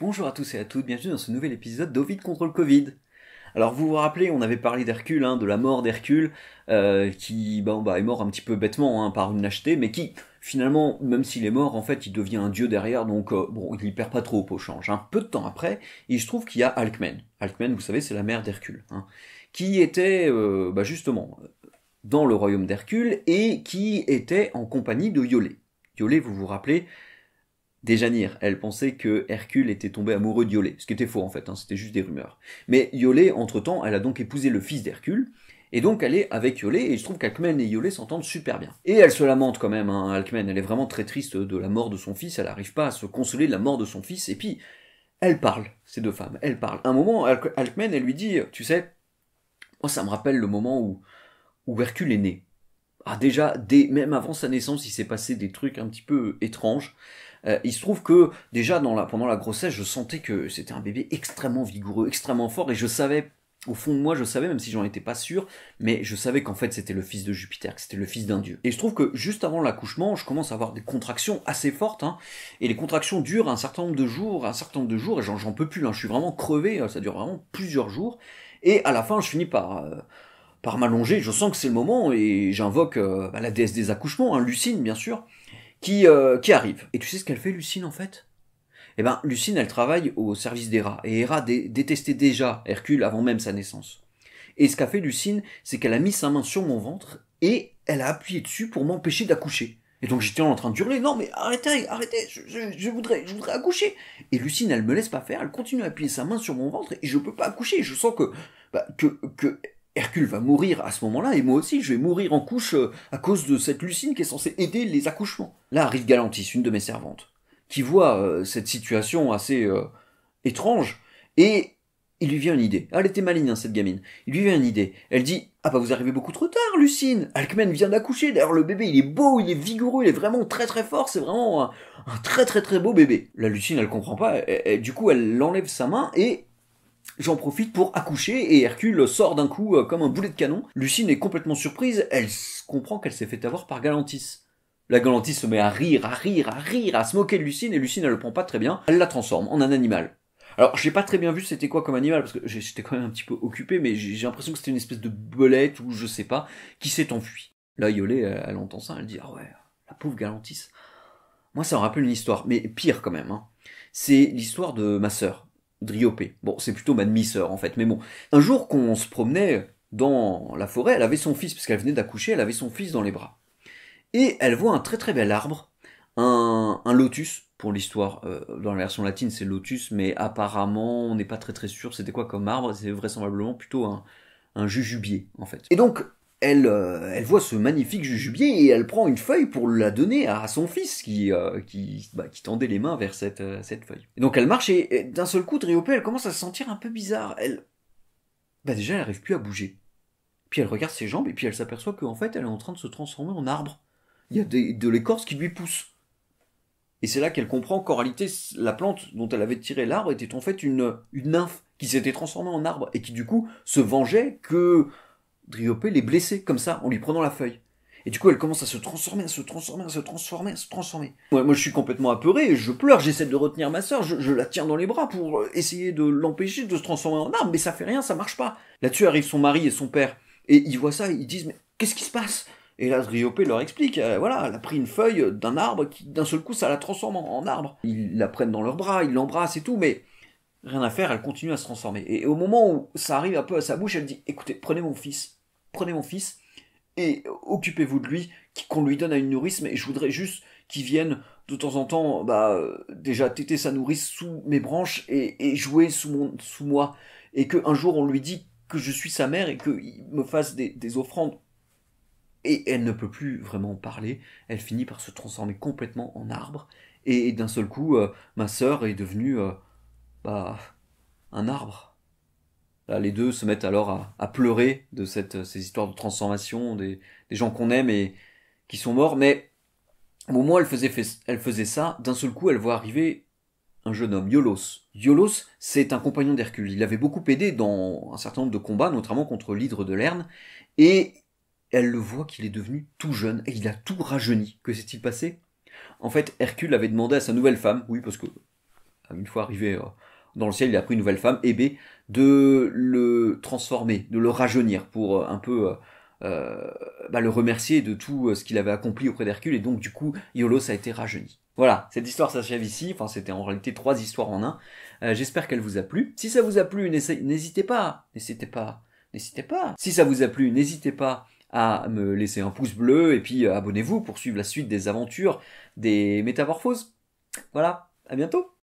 Bonjour à tous et à toutes, bienvenue dans ce nouvel épisode d'Ovid contre le Covid. Alors vous vous rappelez, on avait parlé d'Hercule, hein, de la mort d'Hercule, euh, qui bon, bah, est mort un petit peu bêtement hein, par une lâcheté, mais qui finalement, même s'il est mort, en fait, il devient un dieu derrière, donc euh, bon, il y perd pas trop au change. un hein. Peu de temps après, il se trouve qu'il y a Alcmen. Alcmen, vous savez, c'est la mère d'Hercule, qui était euh, bah, justement dans le royaume d'Hercule et qui était en compagnie de Iolé. Iolé, vous vous rappelez, Déjanir, elle pensait que Hercule était tombé amoureux d'Iolée, ce qui était faux en fait, hein, c'était juste des rumeurs. Mais Iolée, entre-temps, elle a donc épousé le fils d'Hercule, et donc elle est avec Iolée, et je trouve qu'Alcmène et Iolée s'entendent super bien. Et elle se lamente quand même, hein, elle est vraiment très triste de la mort de son fils, elle n'arrive pas à se consoler de la mort de son fils, et puis elle parle, ces deux femmes, elle parle. Un moment, Alcmène, elle lui dit, tu sais, moi ça me rappelle le moment où, où Hercule est né. Ah déjà, dès, même avant sa naissance, il s'est passé des trucs un petit peu étranges. Euh, il se trouve que déjà pendant la grossesse, je sentais que c'était un bébé extrêmement vigoureux, extrêmement fort, et je savais, au fond de moi, je savais, même si j'en étais pas sûr, mais je savais qu'en fait c'était le fils de Jupiter, que c'était le fils d'un dieu. Et je se trouve que juste avant l'accouchement, je commence à avoir des contractions assez fortes, hein. et les contractions durent un certain nombre de jours, un certain nombre de jours, et j'en peux plus, hein. je suis vraiment crevé, euh, ça dure vraiment plusieurs jours, et à la fin, je finis par... Euh, par m'allonger, je sens que c'est le moment et j'invoque bah, la déesse des accouchements, hein, Lucine bien sûr, euh, qui, arrive. Et tu sais ce qu'elle fait, Lucine, en fait Eh ben, Lucine, elle travaille au service d'Héra. Et Héra détestait déjà Hercule avant même sa naissance. Et ce qu'a fait Lucine, c'est qu'elle a mis sa main sur mon ventre et elle a appuyé dessus pour m'empêcher d'accoucher. Et donc j'étais en train de hurler, non mais arrêtez, arrêtez, je, voudrais, je voudrais accoucher. Et Lucine, elle me laisse pas faire, elle continue à appuyer sa main sur mon ventre et je peux pas accoucher. Je sens que, bah, que, que Hercule va mourir à ce moment-là, et moi aussi, je vais mourir en couche euh, à cause de cette Lucine qui est censée aider les accouchements. Là arrive Galantis, une de mes servantes, qui voit euh, cette situation assez euh, étrange, et il lui vient une idée. Ah, elle était maligne, hein, cette gamine. Il lui vient une idée. Elle dit Ah bah vous arrivez beaucoup trop tard, Lucine Alcmen vient d'accoucher, d'ailleurs le bébé il est beau, il est vigoureux, il est vraiment très très fort, c'est vraiment un, très très très beau bébé. La Lucine elle comprend pas, du coup elle enlève sa main et J'en profite pour accoucher et Hercule sort d'un coup euh, comme un boulet de canon. Lucine est complètement surprise, elle comprend qu'elle s'est fait avoir par Galantis. La Galantis se met à rire, à rire, à rire, à se moquer de Lucine et Lucine elle le prend pas très bien, elle la transforme en un animal. Alors j'ai pas très bien vu c'était quoi comme animal parce que j'étais quand même un petit peu occupé mais j'ai l'impression que c'était une espèce de belette ou je sais pas qui s'est enfui. Là Yolé elle, entend ça, elle dit ah ouais, la pauvre Galantis. Moi ça me rappelle une histoire mais pire quand même hein. C'est l'histoire de ma sœur. Driopée. Bon, c'est plutôt ma demi-sœur en fait, mais bon. Un jour qu'on se promenait dans la forêt, elle avait son fils, parce qu'elle venait d'accoucher, elle avait son fils dans les bras. Et elle voit un très très bel arbre, un, lotus, pour l'histoire, euh, dans la version latine c'est lotus, mais apparemment on n'est pas très très sûr c'était quoi comme arbre, c'est vraisemblablement plutôt un, un jujubier en fait. Et donc euh, elle, voit ce magnifique jujubier et elle prend une feuille pour la donner à, son fils qui, euh, bah, qui, tendait les mains vers cette, euh, cette feuille. Et donc elle marche et, d'un seul coup, triopée elle commence à se sentir un peu bizarre. Elle, bah déjà, elle n'arrive plus à bouger. Puis elle regarde ses jambes et puis elle s'aperçoit qu'en fait, elle est en train de se transformer en arbre. Il y a de l'écorce qui lui pousse. Et c'est là qu'elle comprend qu'en réalité, la plante dont elle avait tiré l'arbre était en fait une, une nymphe qui s'était transformée en arbre et qui du coup se vengeait que Driopé les blessée, comme ça en lui prenant la feuille. Et du coup, elle commence à se transformer, à se transformer, à se transformer, à se transformer. Moi, je suis complètement apeuré, je pleure, j'essaie de retenir ma sœur, je, la tiens dans les bras pour euh, essayer de l'empêcher de se transformer en arbre, mais ça fait rien, ça marche pas. Là-dessus arrivent son mari et son père, et ils voient ça, ils disent, mais qu'est-ce qui se passe et là, Driopé leur explique, euh, voilà, elle a pris une feuille d'un arbre qui, d'un seul coup, ça la transforme en, arbre. Ils la prennent dans leurs bras, ils l'embrassent et tout, mais rien à faire, elle continue à se transformer. et au moment où ça arrive un peu à sa bouche, elle dit, écoutez, prenez mon fils, prenez mon fils et occupez-vous de lui, qu'on lui donne à une nourrice, mais je voudrais juste qu'il vienne de temps en temps, bah, euh, déjà téter sa nourrice sous mes branches et, jouer sous, moi. Et qu'un jour on lui dit que je suis sa mère et qu'il me fasse des, offrandes. Et elle ne peut plus vraiment parler, elle finit par se transformer complètement en arbre. Et, d'un seul coup, euh, ma sœur est devenue, euh, bah, un arbre les deux se mettent alors à, pleurer de euh, ces histoires de transformation des, gens qu'on aime et qui sont morts. Mais au moment où elle faisait, ça, d'un seul coup, elle voit arriver un jeune homme, Iolos. Iolos, c'est un compagnon d'Hercule. Il avait beaucoup aidé dans un certain nombre de combats, notamment contre l'hydre de Lerne. Et elle le voit qu'il est devenu tout jeune et il a tout rajeuni. Que s'est-il passé En fait, Hercule avait demandé à sa nouvelle femme, oui, parce que une fois arrivé euh, dans le ciel, il a pris une nouvelle femme, Hébé, de le transformer, de le rajeunir pour euh, un peu euh, euh, bah, le remercier de tout ce qu'il avait accompli auprès d'Hercule, et donc du coup, Iolos a été rajeuni. Voilà, cette histoire s'achève ici, enfin c'était en réalité trois histoires en un. J'espère qu'elle vous a plu. Si ça vous a plu, n'hésitez pas, n'hésitez pas, n'hésitez pas. Si ça vous a plu, n'hésitez pas à me laisser un pouce bleu, et puis abonnez-vous pour suivre la suite des aventures des métamorphoses. Voilà, à bientôt